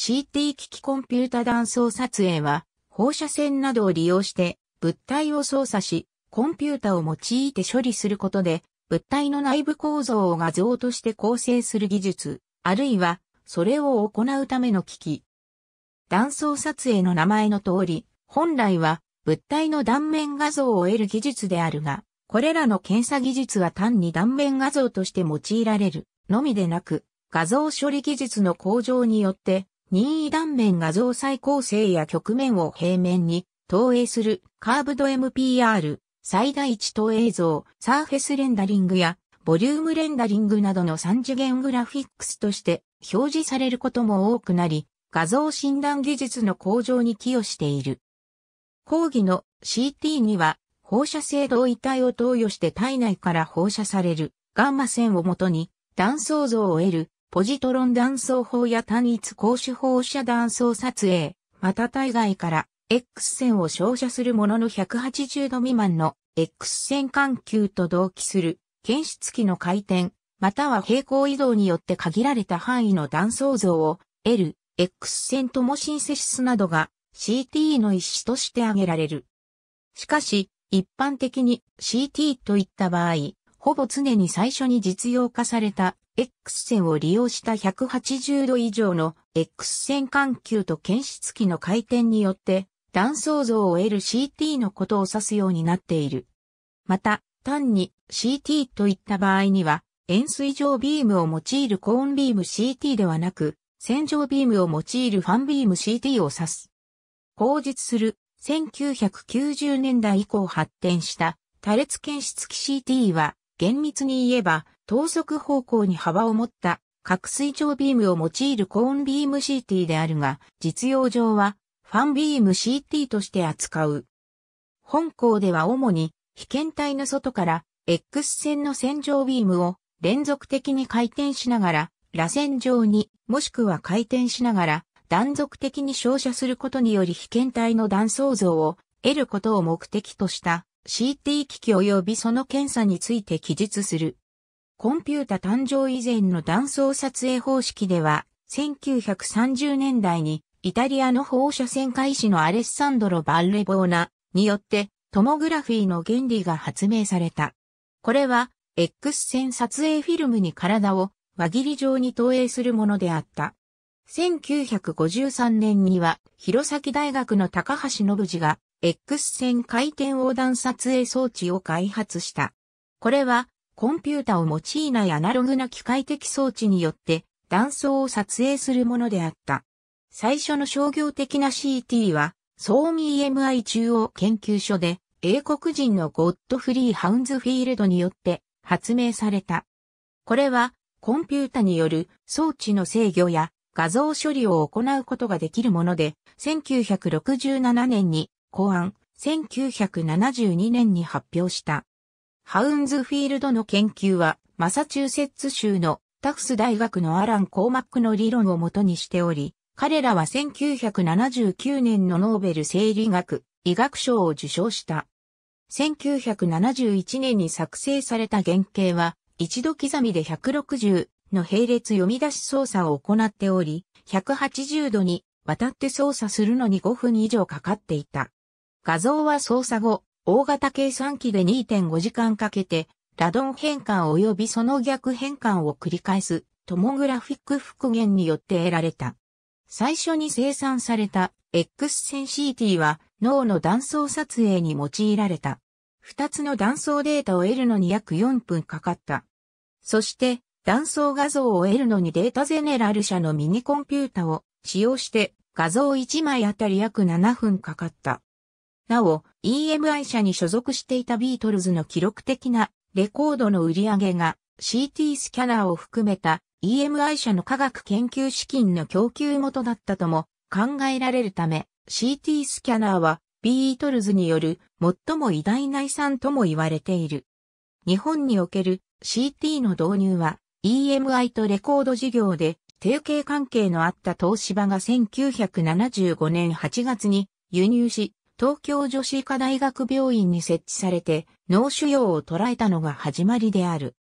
CT 機器コンピュータ断層撮影は、放射線などを利用して物体を操作し、コンピュータを用いて処理することで、物体の内部構造を画像として構成する技術、あるいは、それを行うための機器。断層撮影の名前の通り、本来は物体の断面画像を得る技術であるが、これらの検査技術は単に断面画像として用いられるのみでなく、画像処理技術の向上によって任意断面画像再構成や局面を平面に投影するカーブド MPR、最大値投影像、サーフェスレンダリングやボリュームレンダリングなどの3次元グラフィックスとして表示されることも多くなり、画像診断技術の向上に寄与している。講義の CT には放射性同位体を投与して体内から放射されるガンマ線をもとに断層像を得るポジトロン断層法や単一光子放射断層撮影、また体外から X 線を照射するものの180度未満の X 線環球と同期する検出器の回転、または平行移動によって限られた範囲の断層像を L、X 線ともシンセシスなどが CT の一種として挙げられる。しかし、一般的に CT といった場合、ほぼ常に最初に実用化された X 線を利用した180度以上の X 線環球と検出器の回転によって断層像を得る CT のことを指すようになっている。また、単に CT といった場合には、円錐状ビームを用いるコーンビーム CT ではなく、線状ビームを用いるファンビーム CT を指す。後述する1990年代以降発展した多列検出器 CT は厳密に言えば、等速方向に幅を持った、核水直ビームを用いるコーンビーム CT であるが、実用上は、ファンビーム CT として扱う。本校では主に、被験体の外から、X 線の線上ビームを連続的に回転しながら、螺旋状に、もしくは回転しながら、断続的に照射することにより被験体の断層像を得ることを目的とした CT 機器及びその検査について記述する。コンピュータ誕生以前の断層撮影方式では、1930年代にイタリアの放射線開始のアレッサンドロ・バンレボーナによってトモグラフィーの原理が発明された。これは X 線撮影フィルムに体を輪切り状に投影するものであった。1953年には弘前大学の高橋信次が X 線回転横断撮影装置を開発した。これは、コンピュータを用いないアナログな機械的装置によって、断層を撮影するものであった。最初の商業的な CT は、ソーミー MI 中央研究所で、英国人のゴッドフリー・ハウンズフィールドによって発明された。これは、コンピュータによる装置の制御や画像処理を行うことができるもので、1967年に公安、1972年に発表した。ハウンズフィールドの研究は、マサチューセッツ州のタフス大学のアラン・コーマックの理論をもとにしており、彼らは1979年のノーベル生理学、医学賞を受賞した。1971年に作成された原型は、一度刻みで160の並列読み出し操作を行っており、180度にわたって操作するのに5分以上かかっていた。画像は操作後、大型計算機で2.5時間かけて、ラドン変換及びその逆変換を繰り返す、トモグラフィック復元によって得られた。最初に生産された X 線 CT は脳の断層撮影に用いられた。二つの断層データを得るのに約4分かかった。そして断層画像を得るのにデータゼネラル社のミニコンピュータを使用して画像1枚あたり約7分かかった。なお、EMI 社に所属していたビートルズの記録的なレコードの売り上げが CT スキャナーを含めた EMI 社の科学研究資金の供給元だったとも考えられるため CT スキャナーはビートルズによる最も偉大な遺産とも言われている。日本における CT の導入は EMI とレコード事業で提携関係のあった東芝が1975年8月に輸入し東京女子医科大学病院に設置されて脳腫瘍を捉えたのが始まりである。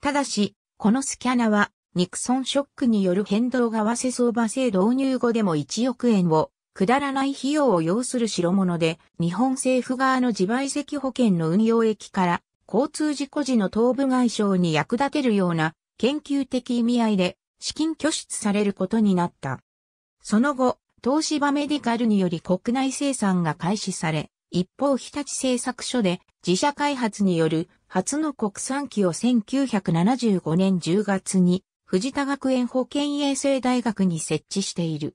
ただし、このスキャナはニクソンショックによる変動が為替相場制導入後でも1億円をくだらない費用を要する代物で、日本政府側の自賠責保険の運用益から、交通事故時の頭部外傷に役立てるような研究的意味合いで資金拠出されることになった。その後、東芝メディカルにより国内生産が開始され、一方日立製作所で自社開発による初の国産機を1975年10月に藤田学園保健衛生大学に設置している。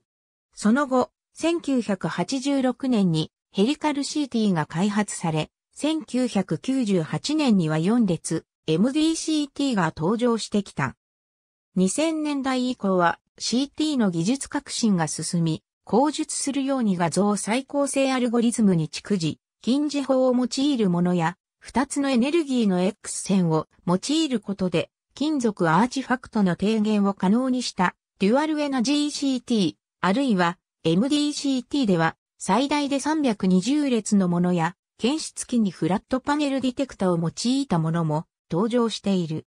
その後、1986年にヘリカル CT が開発され、1998年には4列 MDCT が登場してきた。2000年代以降は CT の技術革新が進み、口述するように画像再構成アルゴリズムに蓄次、近似法を用いるものや、二つのエネルギーの X 線を用いることで、金属アーチファクトの低減を可能にした、デュアルエナ g CT、あるいは MDCT では、最大で320列のものや、検出機にフラットパネルディテクタを用いたものも登場している。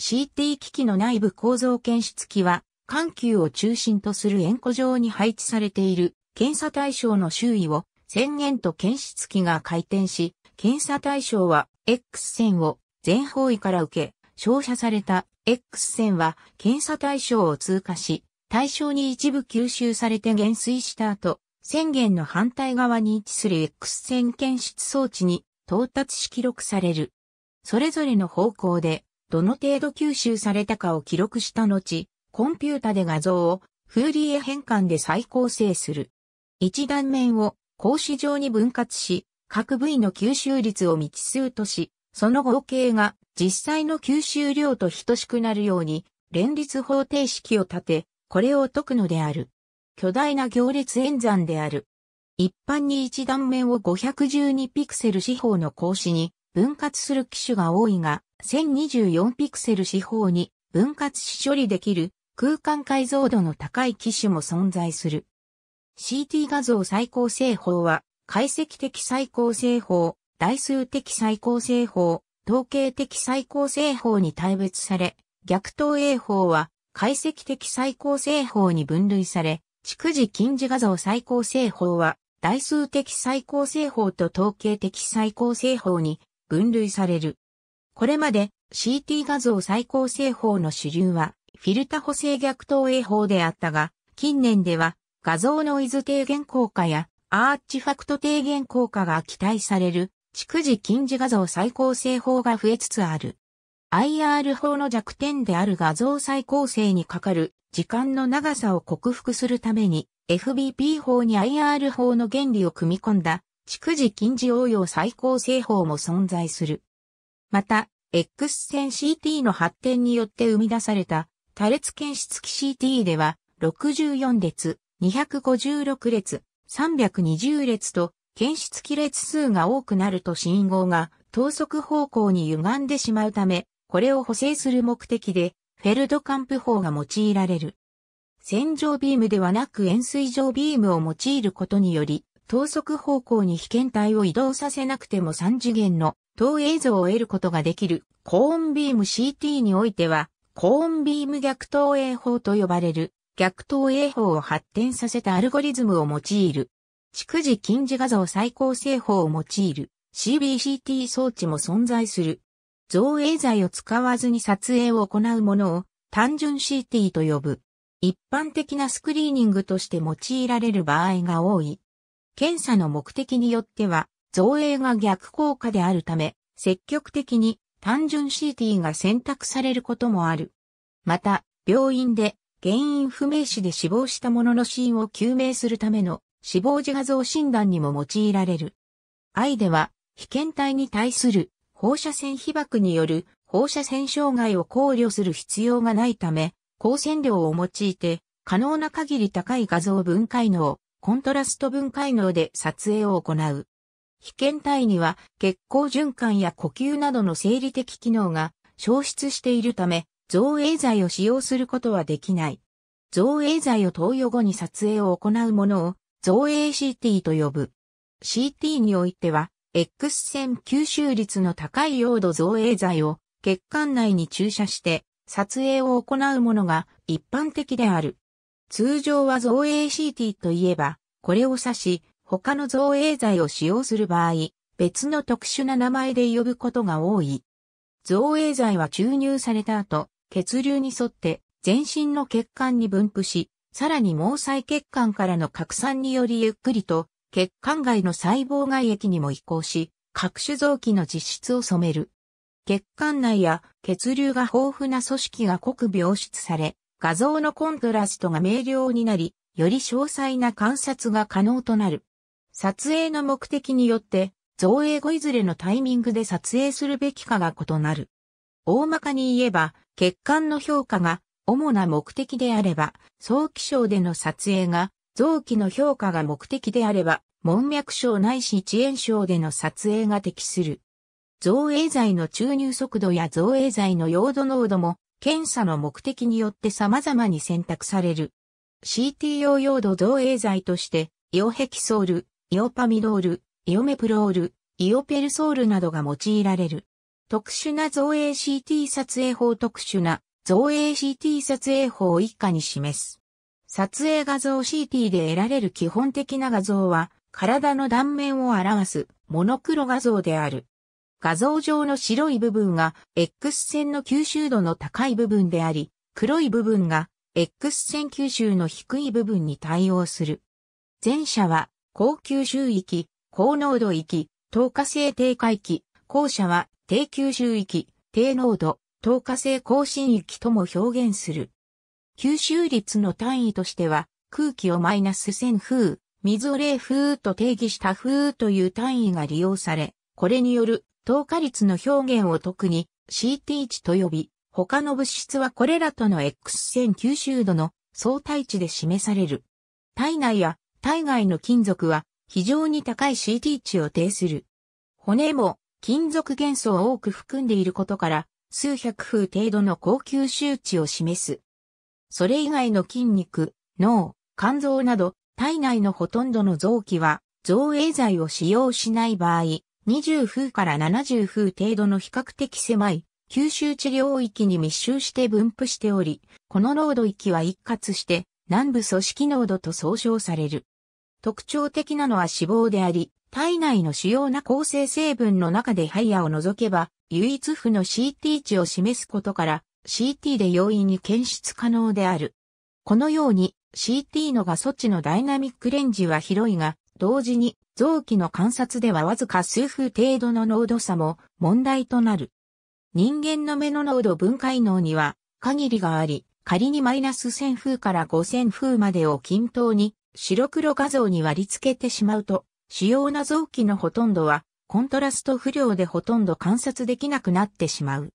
CT 機器の内部構造検出機は、緩急を中心とする円弧上に配置されている検査対象の周囲を宣言と検出器が回転し、検査対象は X 線を全方位から受け、照射された X 線は検査対象を通過し、対象に一部吸収されて減衰した後、宣言の反対側に位置する X 線検出装置に到達し記録される。それぞれの方向で、どの程度吸収されたかを記録した後、コンピュータで画像をフーリエ変換で再構成する。一断面を格子状に分割し、各部位の吸収率を未知数とし、その合計が実際の吸収量と等しくなるように、連立方程式を立て、これを解くのである。巨大な行列演算である。一般に一断面を512ピクセル四方の格子に分割する機種が多いが、1024ピクセル四方に分割し処理できる空間解像度の高い機種も存在する。CT 画像最高正法は、解析的最高正法、代数的最高正法、統計的最高正法に大別され、逆投影法は解析的最高正法に分類され、逐次近似画像最高正法は代数的最高正法と統計的最高正法に分類される。これまで CT 画像最高正法の主流はフィルタ補正逆投影法であったが、近年では画像ノイズ低減効果やアーチファクト低減効果が期待される逐次近似画像再構成法が増えつつある。IR 法の弱点である画像再構成にかかる時間の長さを克服するために FBP 法に IR 法の原理を組み込んだ逐次近似応用再構成法も存在する。また、X 線 CT の発展によって生み出された多列検出器 CT では、64列、256列、320列と、検出器列数が多くなると信号が等速方向に歪んでしまうため、これを補正する目的で、フェルドカンプ法が用いられる。線状ビームではなく円錐状ビームを用いることにより、等速方向に被検体を移動させなくても3次元の等映像を得ることができる高音ビーム CT においては、コーンビーム逆投影法と呼ばれる逆投影法を発展させたアルゴリズムを用いる。逐次近似画像再構成法を用いる CBCT 装置も存在する。造影剤を使わずに撮影を行うものを単純 CT と呼ぶ。一般的なスクリーニングとして用いられる場合が多い。検査の目的によっては、造影が逆効果であるため、積極的に単純 CT が選択されることもある。また、病院で原因不明死で死亡した者の死因を究明するための死亡時画像診断にも用いられる。愛では、被検体に対する放射線被曝による放射線障害を考慮する必要がないため、光線量を用いて可能な限り高い画像分解能、コントラスト分解能で撮影を行う。被検体には血行循環や呼吸などの生理的機能が消失しているため、造影剤を使用することはできない。造影剤を投与後に撮影を行うものを造影 CT と呼ぶ。CT においては、X 線吸収率の高い用土造影剤を血管内に注射して撮影を行うものが一般的である。通常は造影 CT といえば、これを指し、他の造影剤を使用する場合、別の特殊な名前で呼ぶことが多い。造影剤は注入された後、血流に沿って全身の血管に分布し、さらに毛細血管からの拡散によりゆっくりと血管外の細胞外液にも移行し、各種臓器の実質を染める。血管内や血流が豊富な組織が濃く病出され、画像のコントラストが明瞭になり、より詳細な観察が可能となる。撮影の目的によって、造影後いずれのタイミングで撮影するべきかが異なる。大まかに言えば、血管の評価が主な目的であれば、早期症での撮影が、臓器の評価が目的であれば、門脈症ないし遅延症での撮影が適する。造影剤の注入速度や造影剤の用度濃度も、検査の目的によって様々に選択される。CT 用用度造影剤として、溶壁ソール、イオパミドール、イオメプロール、イオペルソールなどが用いられる。特殊な造影 CT 撮影法特殊な造影 CT 撮影法を以下に示す。撮影画像 CT で得られる基本的な画像は体の断面を表すモノクロ画像である。画像上の白い部分が X 線の吸収度の高い部分であり、黒い部分が X 線吸収の低い部分に対応する。前者は高級収域、高濃度域、透過性低下域、後者は低級収域、低濃度、透過性更新域とも表現する。吸収率の単位としては、空気をマイナス1000風、水を0風と定義した風という単位が利用され、これによる透過率の表現を特に CT 値と呼び、他の物質はこれらとの X 線吸収度の相対値で示される。体内や体外の金属は非常に高い CT 値を呈する。骨も金属元素を多く含んでいることから、数百風程度の高級周値を示す。それ以外の筋肉、脳、肝臓など、体内のほとんどの臓器は、造影剤を使用しない場合、20風から70風程度の比較的狭い、吸収治療域に密集して分布しており、この濃度域は一括して、南部組織濃度と総称される。特徴的なのは脂肪であり、体内の主要な構成成分の中でハイヤを除けば、唯一負の CT 値を示すことから、CT で容易に検出可能である。このように、CT のが措置のダイナミックレンジは広いが、同時に臓器の観察ではわずか数分程度の濃度差も問題となる。人間の目の濃度分解能には限りがあり、仮にマイナス1000風から5000風までを均等に白黒画像に割り付けてしまうと、主要な臓器のほとんどはコントラスト不良でほとんど観察できなくなってしまう。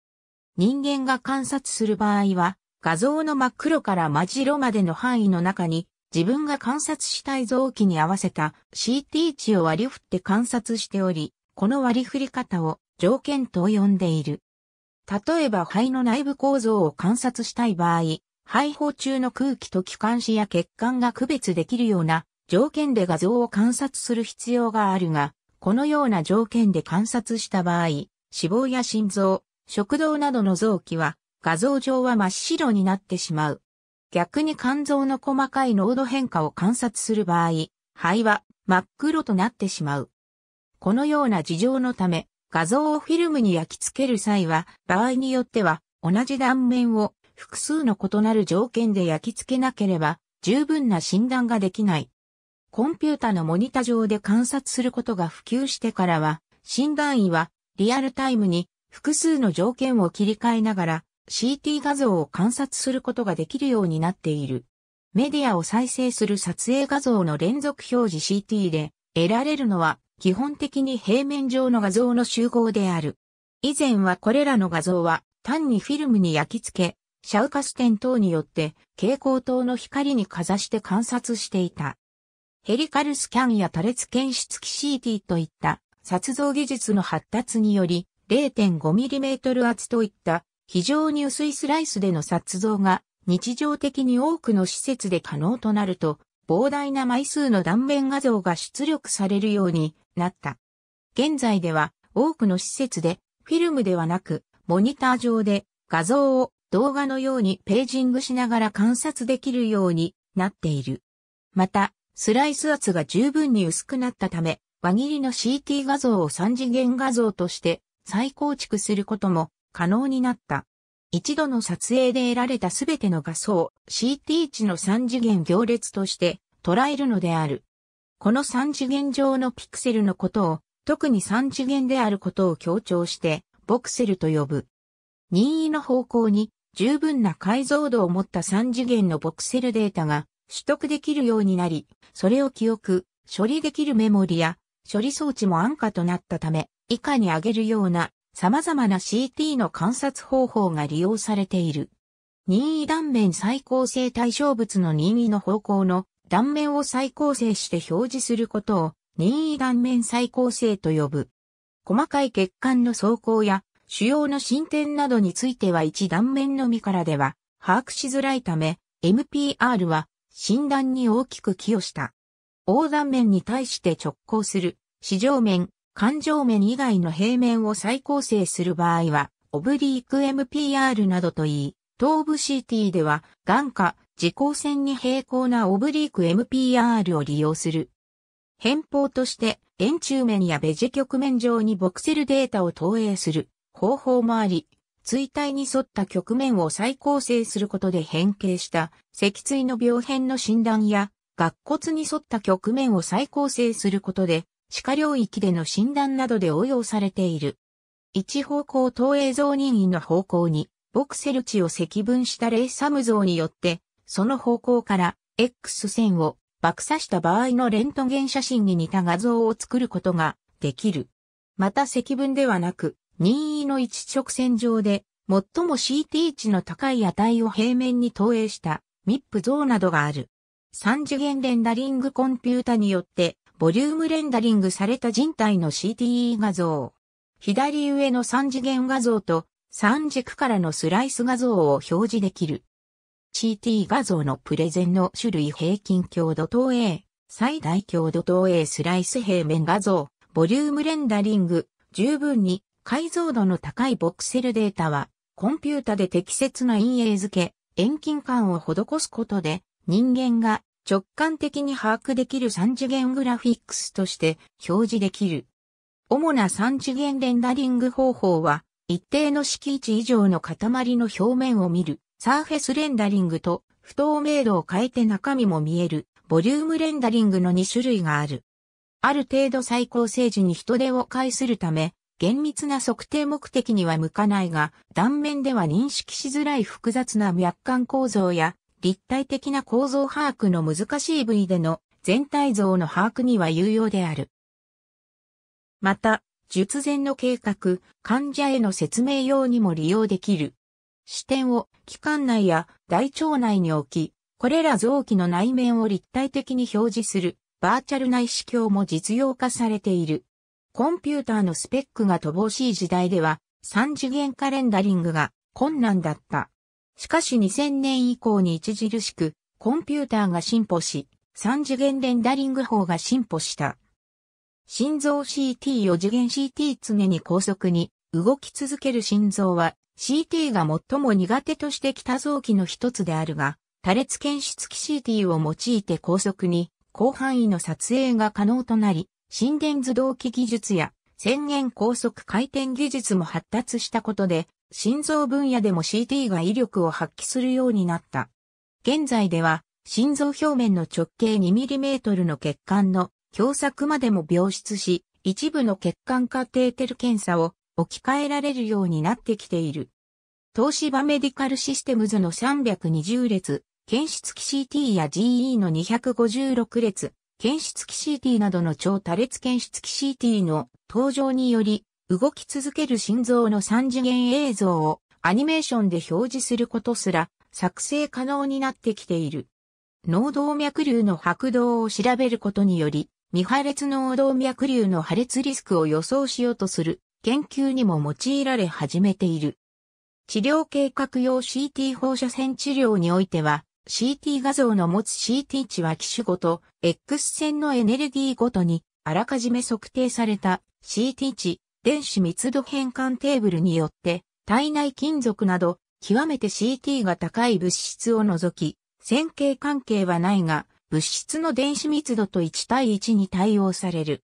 人間が観察する場合は、画像の真っ黒から真白までの範囲の中に、自分が観察したい臓器に合わせた CT 値を割り振って観察しており、この割り振り方を条件と呼んでいる。例えば肺の内部構造を観察したい場合、肺胞中の空気と気管支や血管が区別できるような条件で画像を観察する必要があるが、このような条件で観察した場合、脂肪や心臓、食道などの臓器は画像上は真っ白になってしまう。逆に肝臓の細かい濃度変化を観察する場合、肺は真っ黒となってしまう。このような事情のため、画像をフィルムに焼き付ける際は、場合によっては、同じ断面を複数の異なる条件で焼き付けなければ、十分な診断ができない。コンピュータのモニタ上で観察することが普及してからは、診断医はリアルタイムに複数の条件を切り替えながら CT 画像を観察することができるようになっている。メディアを再生する撮影画像の連続表示 CT で得られるのは基本的に平面上の画像の集合である。以前はこれらの画像は単にフィルムに焼き付け、シャウカス点等によって蛍光灯の光にかざして観察していた。ヘリカルスキャンや多列検出器 CT といった撮像技術の発達により 0.5mm 厚といった非常に薄いスライスでの撮像が日常的に多くの施設で可能となると膨大な枚数の断面画像が出力されるようになった。現在では多くの施設でフィルムではなくモニター上で画像を動画のようにページングしながら観察できるようになっている。また、スライス圧が十分に薄くなったため、輪切りの CT 画像を3次元画像として再構築することも可能になった。一度の撮影で得られたすべての画素を CT 値の3次元行列として捉えるのである。この三次元上のピクセルのことを、特に三次元であることを強調して、ボクセルと呼ぶ。任意の方向に十分な解像度を持った三次元のボクセルデータが取得できるようになり、それを記憶、処理できるメモリや処理装置も安価となったため、以下に挙げるような様々な CT の観察方法が利用されている。任意断面最高性対象物の任意の方向の断面を再構成して表示することを任意断面再構成と呼ぶ。細かい血管の走行や腫瘍の進展などについては一断面のみからでは把握しづらいため、MPR は診断に大きく寄与した。横断面に対して直行する、四条面、環状面以外の平面を再構成する場合は、オブリーク MPR などといい、頭部 CT では、眼下、自行線に平行なオブリーク MPR を利用する。変法として円柱面やベジ局面上にボクセルデータを投影する方法もあり、追体に沿った局面を再構成することで変形した脊椎の病変の診断や、顎骨に沿った局面を再構成することで、歯科領域での診断などで応用されている。一方向投影像任意の方向に、ボクセル値を積分したレイサム像によって、その方向から X 線を爆破した場合のレントゲン写真に似た画像を作ることができる。また積分ではなく、任意の一直線上で、最も CT 値の高い値を平面に投影した MIP 像などがある。三次元レンダリングコンピュータによって、ボリュームレンダリングされた人体の CTE 画像。左上の三次元画像と三軸からのスライス画像を表示できる。HT 画像のプレゼンの種類平均強度投影、最大強度投影スライス平面画像、ボリュームレンダリング、十分に解像度の高いボクセルデータは、コンピュータで適切な陰影付け、遠近感を施すことで、人間が直感的に把握できる3次元グラフィックスとして表示できる。主な3次元レンダリング方法は、一定の敷地以上の塊の表面を見る、サーフェスレンダリングと不透明度を変えて中身も見えるボリュームレンダリングの2種類がある。ある程度最高精時に人手を介するため、厳密な測定目的には向かないが、断面では認識しづらい複雑な脈管構造や立体的な構造把握の難しい部位での全体像の把握には有用である。また、術前の計画、患者への説明用にも利用できる。視点を器官内や大腸内に置き、これら臓器の内面を立体的に表示するバーチャル内視鏡も実用化されている。コンピューターのスペックが乏しい時代では3次元化レンダリングが困難だった。しかし2000年以降に著しくコンピューターが進歩し、3次元レンダリング法が進歩した。心臓 c t を次元 CT 常に高速に動き続ける心臓は CT が最も苦手としてきた臓器の一つであるが、多列検出器 CT を用いて高速に広範囲の撮影が可能となり、心電図動機技術や宣言高速回転技術も発達したことで、心臓分野でも CT が威力を発揮するようになった。現在では、心臓表面の直径 2mm の血管の狭窄までも病出し、一部の血管カテーテル検査を置き換えられるようになってきている。東芝メディカルシステムズの320列、検出器 CT や GE の256列、検出器 CT などの超多列検出器 CT の登場により、動き続ける心臓の3次元映像をアニメーションで表示することすら作成可能になってきている。脳動脈瘤の拍動を調べることにより、未破裂脳動脈瘤の破裂リスクを予想しようとする研究にも用いられ始めている。治療計画用 CT 放射線治療においては、CT 画像の持つ CT 値は機種ごと、X 線のエネルギーごとに、あらかじめ測定された CT 値、電子密度変換テーブルによって、体内金属など、極めて CT が高い物質を除き、線形関係はないが、物質の電子密度と1対1に対応される。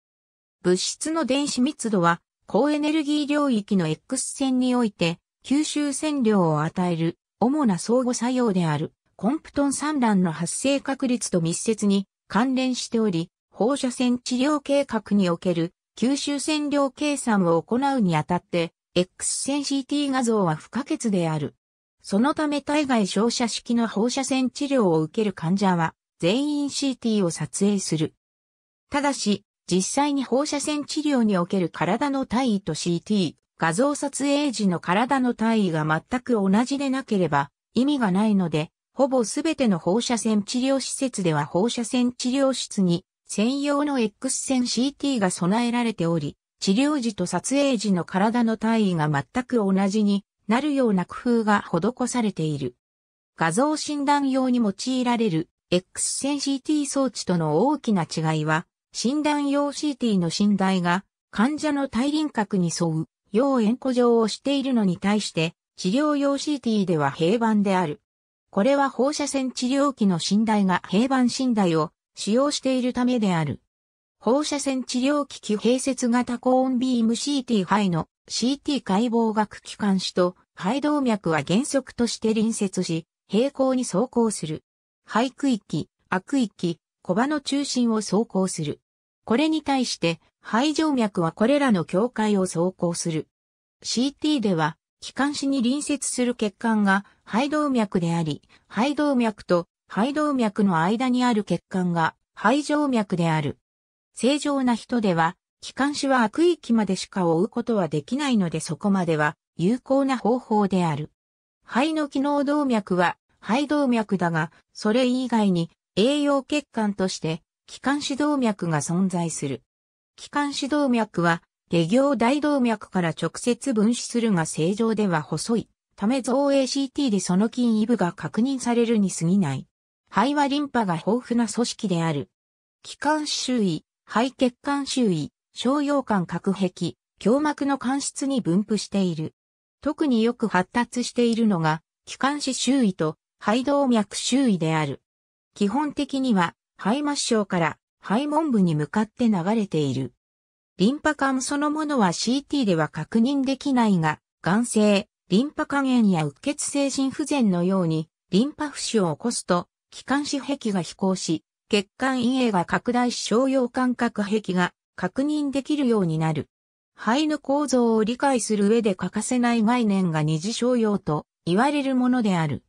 物質の電子密度は、高エネルギー領域の X 線において、吸収線量を与える主な相互作用であるコンプトン産卵の発生確率と密接に関連しており、放射線治療計画における吸収線量計算を行うにあたって、X 線 CT 画像は不可欠である。そのため体外照射式の放射線治療を受ける患者は全員 CT を撮影する。ただし、実際に放射線治療における体の体位と CT、画像撮影時の体の体位が全く同じでなければ意味がないので、ほぼすべての放射線治療施設では放射線治療室に専用の X 線 CT が備えられており、治療時と撮影時の体の体位が全く同じになるような工夫が施されている。画像診断用に用いられる X 線 CT 装置との大きな違いは、診断用 CT の診断が患者の体輪郭に沿う、要円弧状をしているのに対して、治療用 CT では平板である。これは放射線治療器の診断が平板診断を使用しているためである。放射線治療機器併設型高音ビーム CT 肺の CT 解剖学機関紙と肺動脈は原則として隣接し、平行に走行する。肺区域、悪域、小場の中心を走行する。これに対して、肺静脈はこれらの境界を走行する。CT では、気管支に隣接する血管が肺動脈であり、肺動脈と肺動脈の間にある血管が肺静脈である。正常な人では、気管支は悪域までしか追うことはできないのでそこまでは有効な方法である。肺の機能動脈は肺動脈だが、それ以外に栄養血管として気管支動脈が存在する。気管支動脈は、下行大動脈から直接分子するが正常では細い。ため造 a CT でその筋異部が確認されるに過ぎない。肺はリンパが豊富な組織である。気管支周囲、肺血管周囲、小腰管隔壁、胸膜の間質に分布している。特によく発達しているのが、気管支周囲と肺動脈周囲である。基本的には、肺末梢から肺門部に向かって流れている。リンパ管そのものは CT では確認できないが、眼性、リンパ加炎やうっ血性心不全のように、リンパ浮腫を起こすと、気管支壁が飛行し、血管陰影が拡大し商用感覚壁が確認できるようになる。肺の構造を理解する上で欠かせない概念が二次商用と言われるものである。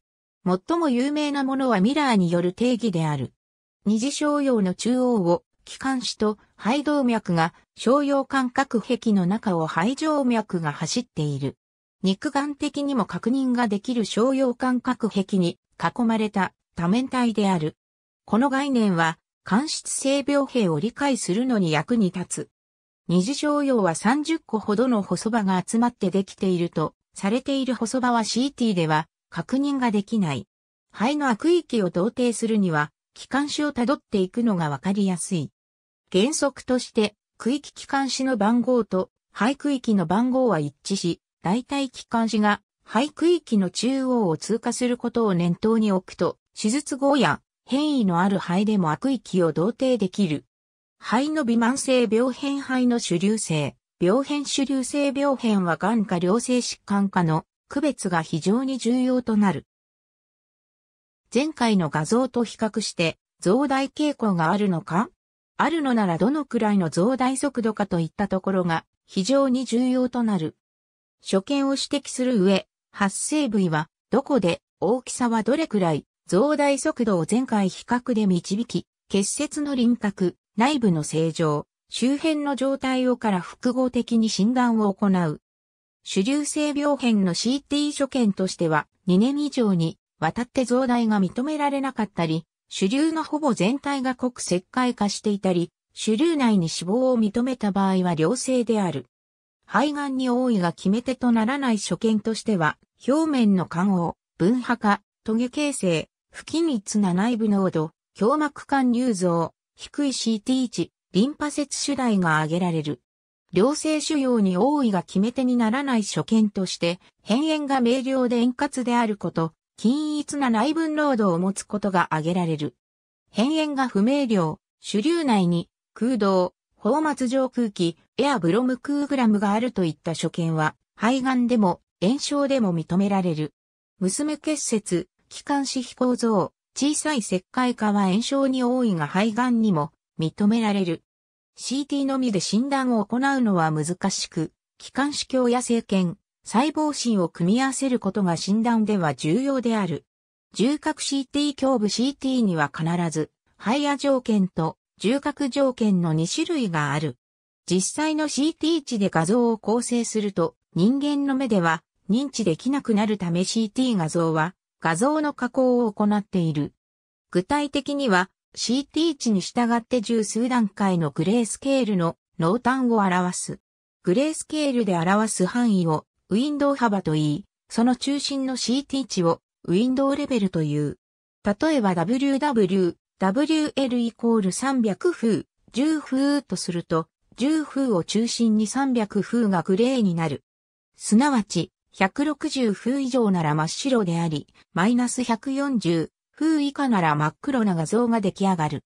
最も有名なものはミラーによる定義である。二次商用の中央を、気管支と肺動脈が、商用感覚壁の中を肺静脈が走っている。肉眼的にも確認ができる商用感覚壁に囲まれた多面体である。この概念は、間質性病兵を理解するのに役に立つ。二次商用は30個ほどの細場が集まってできていると、されている細場は CT では確認ができない。肺の悪域を同定するには、機関紙をたどっていくのがわかりやすい。原則として、区域機関誌の番号と廃区域の番号は一致し、代替機関誌が廃区域の中央を通過することを念頭に置くと、手術後や変異のある肺でも悪域を同定できる。肺の微慢性病変肺の主流性、病変主流性病変は癌か良性疾患かの区別が非常に重要となる。前回の画像と比較して増大傾向があるのかあるのならどのくらいの増大速度かといったところが非常に重要となる。所見を指摘する上、発生部位はどこで大きさはどれくらい増大速度を前回比較で導き、結節の輪郭、内部の正常、周辺の状態をから複合的に診断を行う。主流性病変の CT 所見としては2年以上に渡って増大が認められなかったり、主流のほぼ全体が濃く石灰化していたり、主流内に死亡を認めた場合は良性である。肺がんに多いが決め手とならない所見としては、表面の肝を、分派化、トゲ形成、不均一な内部濃度、胸膜管流像、低い CT 値、リンパ節主題が挙げられる。良性腫瘍に多いが決め手にならない所見として、変炎が明瞭で円滑であること、均一な内分濃度を持つことが挙げられる。変炎が不明瞭、主流内に空洞、放末上空気、エアブロムクーグラムがあるといった所見は、肺がんでも炎症でも認められる。娘結節、気管支飛構造、小さい石灰化は炎症に多いが肺がんにも認められる。CT のみで診断を行うのは難しく、気管支鏡や生検、細胞診を組み合わせることが診断では重要である。重核 CT 胸部 CT には必ず、肺野条件と重核条件の2種類がある。実際の CT 値で画像を構成すると、人間の目では認知できなくなるため CT 画像は画像の加工を行っている。具体的には CT 値に従って十数段階のグレースケールの濃淡を表す。グレースケールで表す範囲をウィンドウ幅といい、その中心の CT 値をウィンドウレベルという。例えば WW、WL イコール300風、10風とすると、10風を中心に300風がグレーになる。すなわち、160風以上なら真っ白であり、マイナス140風以下なら真っ黒な画像が出来上がる。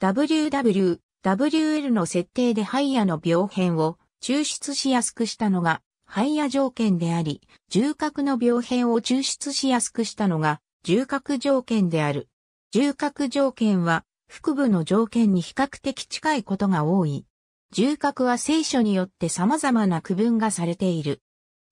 WW、WL の設定でハイヤの病変を抽出しやすくしたのが廃や条件であり、重核の病変を抽出しやすくしたのが、重核条件である。重核条件は、腹部の条件に比較的近いことが多い。重核は聖書によって様々な区分がされている。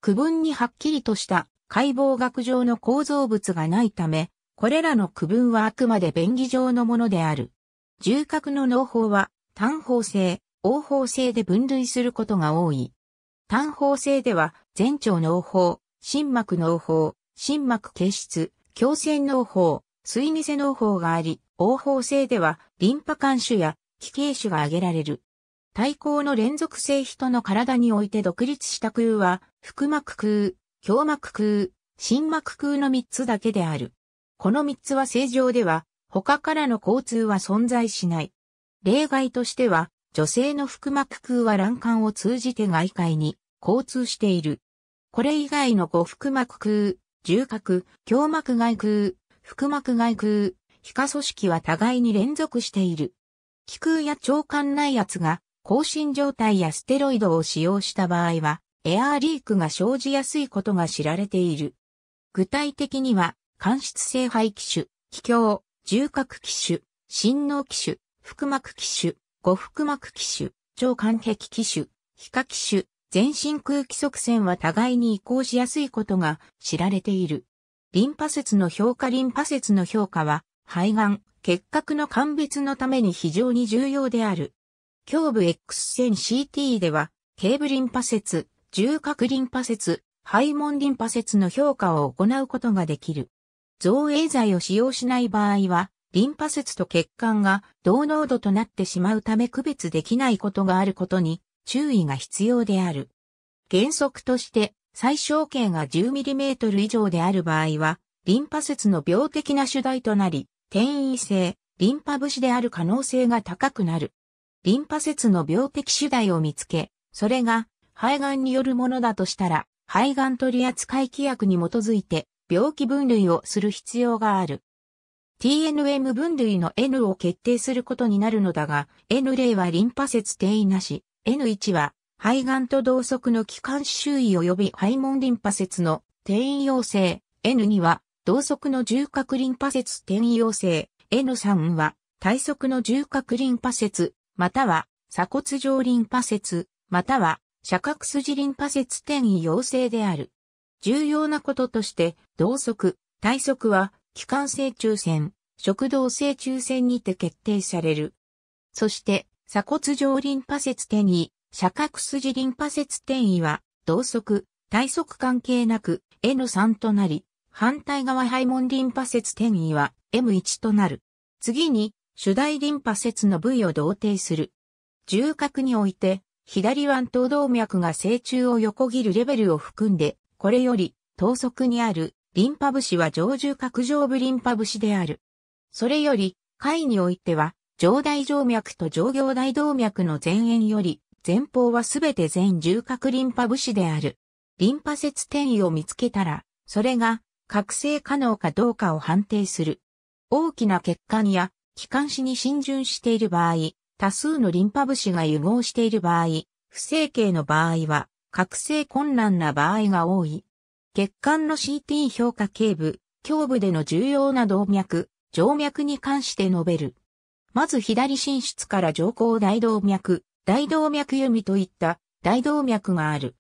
区分にはっきりとした解剖学上の構造物がないため、これらの区分はあくまで便宜上のものである。重核の脳法は単方性、応法性で分類することが多い。単方性では、前腸脳法、心膜脳法、心膜形質、胸腺脳法、水偽脳法があり、応法性では、リンパ管種や気形種が挙げられる。対抗の連続性人の体において独立した空は、腹膜空、胸膜空、心膜空の3つだけである。この3つは正常では、他からの交通は存在しない。例外としては、女性の腹膜腔は卵管を通じて外界に交通している。これ以外の五腹膜腔、重核、胸膜外空、腹膜外空、皮下組織は互いに連続している。気空や腸管内圧が、更新状態やステロイドを使用した場合は、エアーリークが生じやすいことが知られている。具体的には、間質性肺機種、気胸、重核機種、心脳機種、腹膜機種、五腹膜機種、超管壁機種、皮下機種、全身空気側線は互いに移行しやすいことが知られている。リンパ節の評価リンパ節の評価は、肺がん、結核の鑑別のために非常に重要である。胸部 X 線 CT では、頸部リンパ節、重核リンパ節、肺門リンパ節の評価を行うことができる。造影剤を使用しない場合は、リンパ節と血管が同濃度となってしまうため区別できないことがあることに注意が必要である。原則として最小径が 10mm 以上である場合は、リンパ節の病的な主題となり、転移性、リンパ節である可能性が高くなる。リンパ節の病的主題を見つけ、それが肺がんによるものだとしたら、肺がん取扱規約に基づいて病気分類をする必要がある。TNM 分類の N を決定することになるのだが、N0 はリンパ節転移なし、N1 は肺がんと同側の気管周囲及び肺門リンパ節の転移陽性、N2 は同側の重核リンパ節転移陽性、N3 は体側の重核リンパ節、または鎖骨上リンパ節、または射角筋リンパ節転移陽性である。重要なこととして、同側、体側は機関性抽選、食道性抽選にて決定される。そして、鎖骨上リンパ節転移、射角筋リンパ節転移は、同側、体側関係なく N3 となり、反対側肺門リンパ節転移は M1 となる。次に、主大リンパ節の部位を同定する。重角において、左腕頭動脈が正中を横切るレベルを含んで、これより、等側にあるリンパ節は上重角上部リンパ節である。それより、回においては、上大静脈と上行大動脈の前縁より、前方はすべて全重角リンパ節である。リンパ節転移を見つけたら、それが覚醒可能かどうかを判定する。大きな血管や気管支に浸潤している場合、多数のリンパ節が融合している場合、不整形の場合は、覚醒困難な場合が多い。血管の CT 評価頸部、胸部での重要な動脈、静脈に関して述べる。まず左心室から上行大動脈、大動脈弓といった大動脈がある。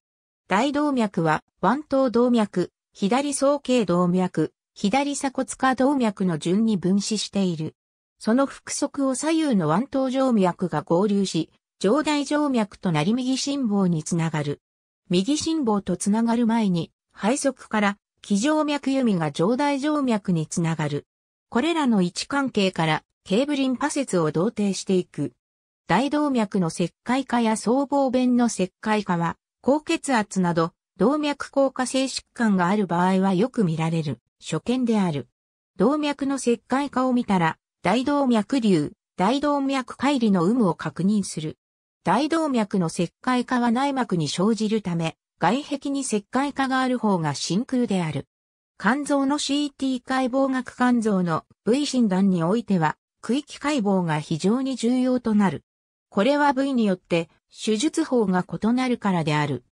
大動脈は腕頭動脈、左総頸動脈、左鎖骨下動脈の順に分子している。その腹側を左右の腕頭静脈が合流し、上大静脈となり右心房につながる。右心房とつながる前に肺側から気静脈弓が上大静脈につながる。これらの位置関係からケーブリンパ節を同定していく。大動脈の石灰化や僧帽弁の石灰化は、高血圧など、動脈硬化性疾患がある場合はよく見られる、所見である。動脈の石灰化を見たら、大動脈瘤、大動脈解離の有無を確認する。大動脈の石灰化は内膜に生じるため、外壁に石灰化がある方が真空である。肝臓の CT 解剖学肝臓の V 診断においては、区域解剖が非常に重要となる。これは部位によって手術法が異なるからである。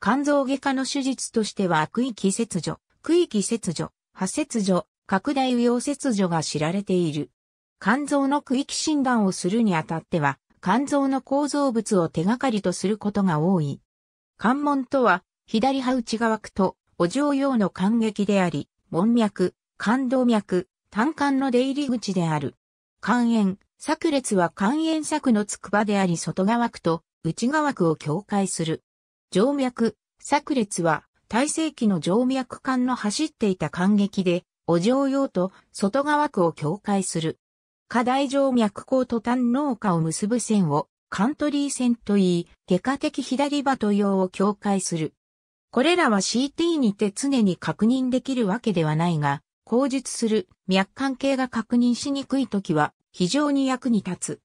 肝臓外科の手術としては区域切除、区域切除、破切除、拡大右葉切除が知られている。肝臓の区域診断をするにあたっては、肝臓の構造物を手がかりとすることが多い。関門とは、左派内側区と、お嬢用の間劇であり、門脈、冠動脈、胆管の出入り口である。肝炎、炸裂は肝炎策のつくばであり外側区と内側区を境界する。静脈、炸裂は、体制期の静脈管の走っていた間激で、お嬢用と外側区を境界する。下大静脈口と胆脳下を結ぶ線をカントリー線といい、外科的左バト用を境界する。これらは CT にて常に確認できるわけではないが、口述する脈管系が確認しにくいときは非常に役に立つ。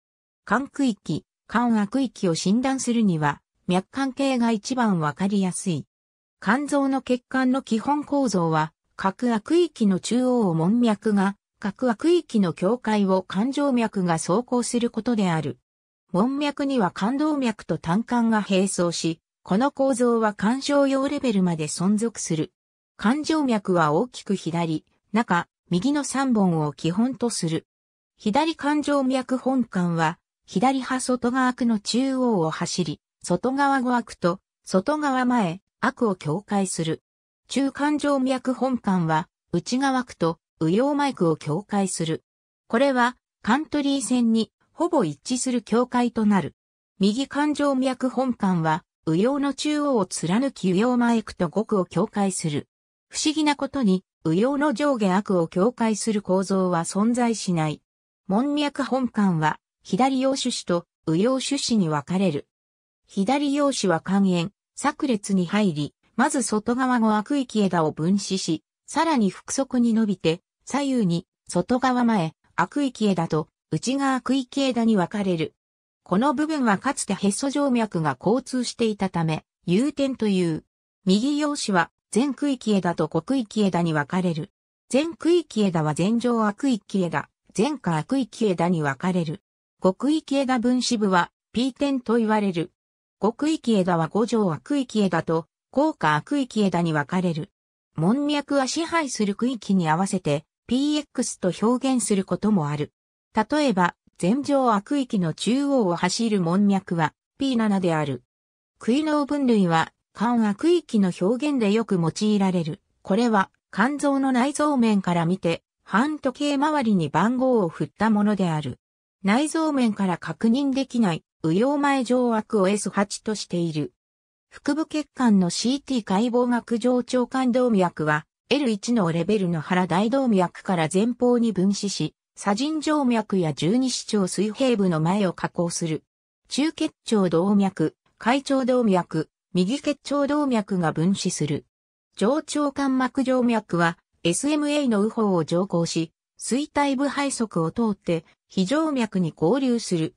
肝区域、肝悪域を診断するには脈管系が一番わかりやすい。肝臓の血管の基本構造は、核悪域の中央を門脈が、核悪域の境界を肝静脈が走行することである。門脈には冠動脈と単管が並走し、この構造は干渉用レベルまで存続する。冠状脈は大きく左、中、右の3本を基本とする。左環状脈本管は、左派外側区の中央を走り、外側後悪と外側前悪を境界する。中環状脈本管は、内側区と右マイクを境界する。これは、カントリー線にほぼ一致する境界となる。右環状脈本管は、右葉の中央を貫き右葉前区と極区を境界する。不思議なことに、右葉の上下悪を境界する構造は存在しない。門脈本管は、左葉種子と右葉種子に分かれる。左葉種は肝炎、炸裂に入り、まず外側の悪域枝を分子し、さらに複側に伸びて、左右に、外側前、悪域枝と内側区域枝に分かれる。この部分はかつてヘッソ静脈が交通していたため、有点という。右用紙は全区域枝と小区域枝に分かれる。全区域枝は全上悪域枝、全下悪域枝に分かれる。五区域枝分子部は P 点と言われる。五区域枝は五条悪域枝と高下悪域枝に分かれる。門脈は支配する区域に合わせて PX と表現することもある。例えば、全上悪域の中央を走る門脈は P7 である。杭脳分類は、肝悪域の表現でよく用いられる。これは、肝臓の内臓面から見て、半時計回りに番号を振ったものである。内臓面から確認できない、右葉前上悪を S8 としている。腹部血管の CT 解剖学上腸管動脈は、L1 のレベルの腹大動脈から前方に分子し、左腎静脈や十二指腸水平部の前を加工する。中結腸動脈、海腸動脈、右結腸動脈が分子する。上腸間膜静脈は SMA の右方を上行し、水体部肺側を通って非静脈に合流する。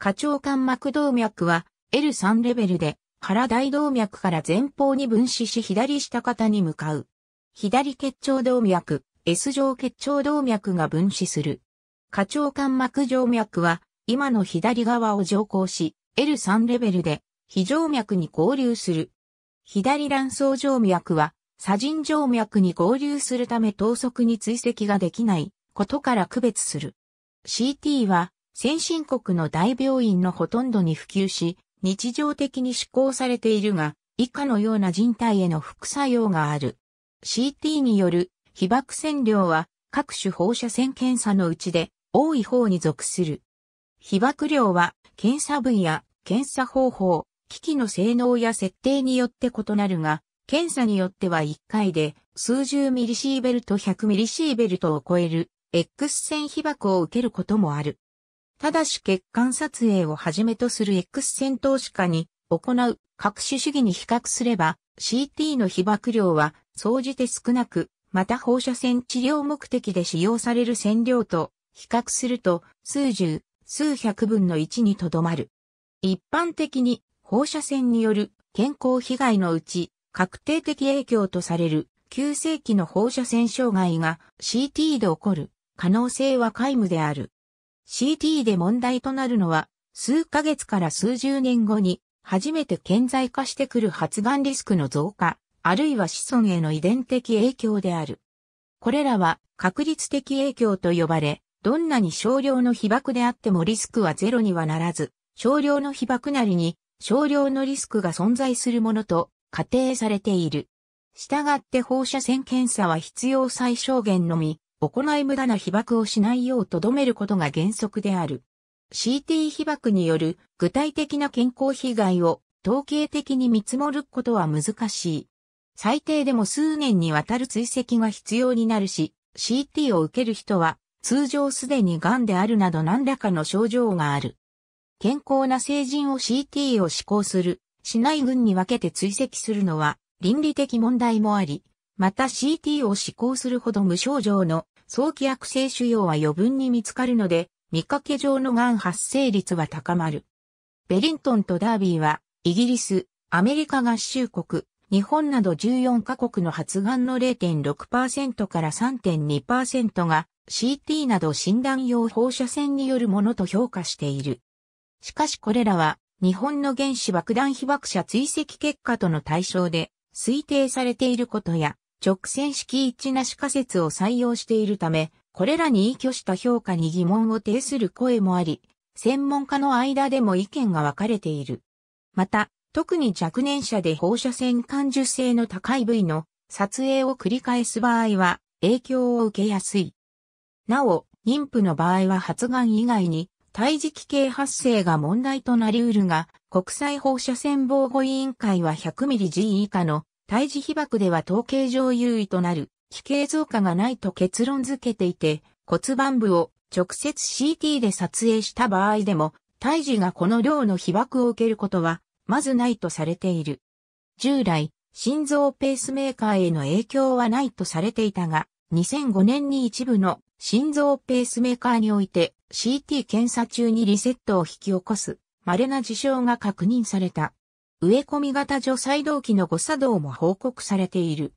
下腸間膜動脈は L3 レベルで腹大動脈から前方に分子し左下方に向かう。左結腸動脈、S 状結腸動脈が分子する。下腸間膜静脈は、今の左側を上行し、L3 レベルで、非静脈に合流する。左卵巣静脈は、左腎静脈に合流するため等速に追跡ができないことから区別する。CT は、先進国の大病院のほとんどに普及し、日常的に施行されているが、以下のような人体への副作用がある。CT による被爆線量は各種放射線検査のうちで多い方に属する。被爆量は検査分や検査方法、機器の性能や設定によって異なるが、検査によっては1回で数十ミリシーベルト100ミリシーベルトを超える X 線被爆を受けることもある。ただし血管撮影をはじめとする X 線投資家に行う各種主義に比較すれば CT の被爆量は総じて少なくまた放射線治療目的で使用される線量と比較すると数十、数百分の1にとどまる。一般的に放射線による健康被害のうち確定的影響とされる急性期の放射線障害が CT で起こる可能性は皆無である。CT で問題となるのは数ヶ月から数十年後に初めて顕在化してくる発がんリスクの増加、あるいは子孫への遺伝的影響である。これらは確率的影響と呼ばれ、どんなに少量の被爆であってもリスクはゼロにはならず、少量の被爆なりに少量のリスクが存在するものと仮定されている。したがって放射線検査は必要最小限のみ、行い無駄な被爆をしないようと留めることが原則である。CT 被爆による具体的な健康被害を統計的に見積もることは難しい。最低でも数年にわたる追跡が必要になるし、CT を受ける人は通常すでに癌であるなど何らかの症状がある。健康な成人を CT を施行する、しない群に分けて追跡するのは倫理的問題もあり、また CT を施行するほど無症状の早期悪性腫瘍は余分に見つかるので、見かけ上の癌発生率は高まる。ベリントンとダービーは、イギリス、アメリカ合衆国、日本など14カ国の発がの0.6%から3.2%が CT など診断用放射線によるものと評価している。しかしこれらは日本の原子爆弾被爆者追跡結果との対象で推定されていることや直線式一致なし仮説を採用しているため、これらに依拠した評価に疑問を呈する声もあり、専門家の間でも意見が分かれている。また、特に若年者で放射線感受性の高い部位の撮影を繰り返す場合は影響を受けやすい。なお、妊婦の場合は発がん以外に胎児期系発生が問題となり得るが、国際放射線防護委員会は 100mmG 以下の胎児被曝では統計上優位となる期系増加がないと結論づけていて、骨盤部を直接 CT で撮影した場合でも、胎児がこの量の被曝を受けることはまずないとされている。従来、心臓ペースメーカーへの影響はないとされていたが、2005年に一部の心臓ペースメーカーにおいて CT 検査中にリセットを引き起こす稀な事象が確認された。植え込み型除細動器の誤作動も報告されている。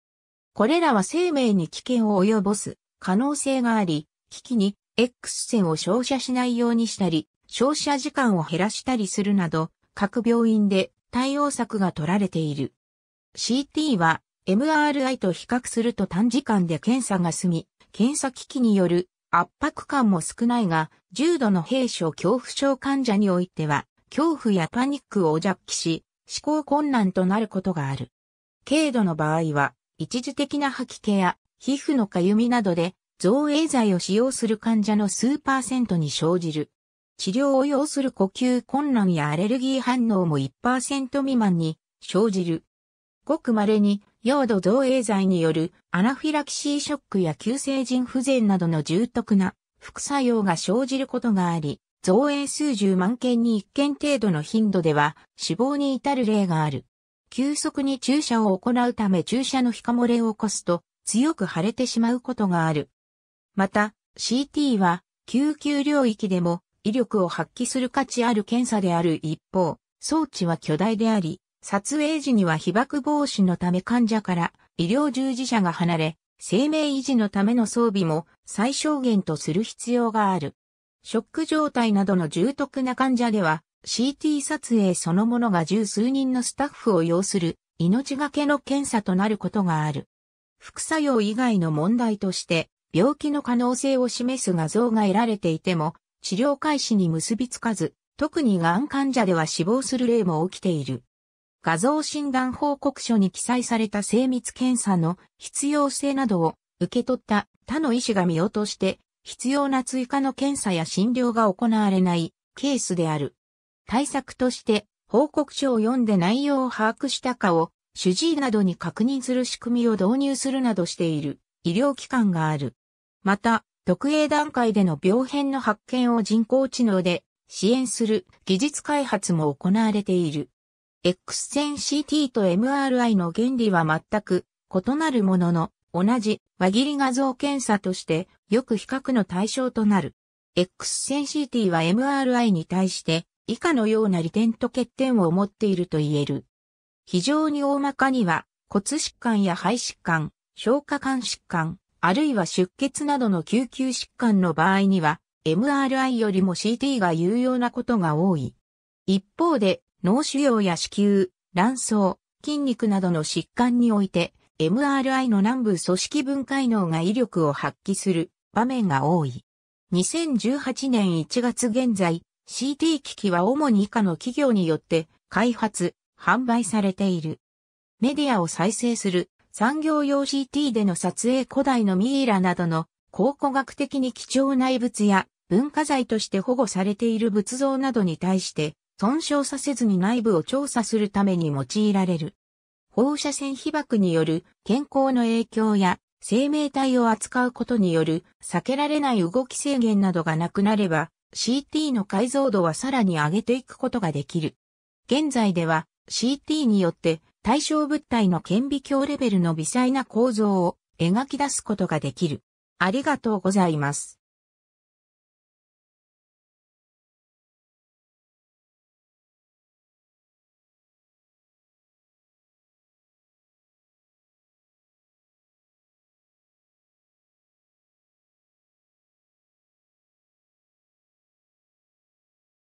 これらは生命に危険を及ぼす可能性があり、機器に X 線を照射しないようにしたり、照射時間を減らしたりするなど、各病院で対応策が取られている。CT は MRI と比較すると短時間で検査が済み、検査機器による圧迫感も少ないが、重度の閉所恐怖症患者においては、恐怖やパニックを弱気し、思考困難となることがある。軽度の場合は、一時的な吐き気や皮膚のかゆみなどで、造影剤を使用する患者の数パーセントに生じる治療を要する呼吸困難やアレルギー反応も1%未満に生じる。ごく稀に、ード造影剤によるアナフィラキシーショックや急性腎不全などの重篤な副作用が生じることがあり、造影数十万件に1件程度の頻度では死亡に至る例がある。急速に注射を行うため注射の皮下漏れを起こすと強く腫れてしまうことがある。また、CT は救急領域でも威力を発揮する価値ある検査である一方、装置は巨大であり、撮影時には被爆防止のため患者から医療従事者が離れ、生命維持のための装備も最小限とする必要がある。ショック状態などの重篤な患者では CT 撮影そのものが十数人のスタッフを要する命がけの検査となることがある。副作用以外の問題として病気の可能性を示す画像が得られていても治療開始に結びつかず、特にがん患者では死亡する例も起きている。画像診断報告書に記載された精密検査の必要性などを受け取った他の医師が見落として必要な追加の検査や診療が行われないケースである。対策として報告書を読んで内容を把握したかを主治医などに確認する仕組みを導入するなどしている医療機関がある。また、特営段階での病変の発見を人工知能で支援する技術開発も行われている。X 線 CT と MRI の原理は全く異なるものの、同じ輪切り画像検査としてよく比較の対象となる。X 線 CT は MRI に対して以下のような利点と欠点を持っていると言える。非常に大まかには骨疾患や肺疾患、消化管疾患、あるいは出血などの救急疾患の場合には、MRI よりも CT が有用なことが多い。一方で、脳腫瘍や子宮、卵巣、筋肉などの疾患において、MRI の南部組織分解能が威力を発揮する場面が多い。2018年1月現在、CT 機器は主に以下の企業によって開発、販売されている。メディアを再生する産業用 CT での撮影古代のミイラなどの考古学的に貴重な遺物や文化財として保護されている仏像などに対して損傷させずに内部を調査するために用いられる。放射線被曝による健康の影響や生命体を扱うことによる避けられない動き制限などがなくなれば CT の解像度はさらに上げていくことができる。現在では CT によって対象物体の顕微鏡レベルの微細な構造を描き出すことができる。ありがとうございます。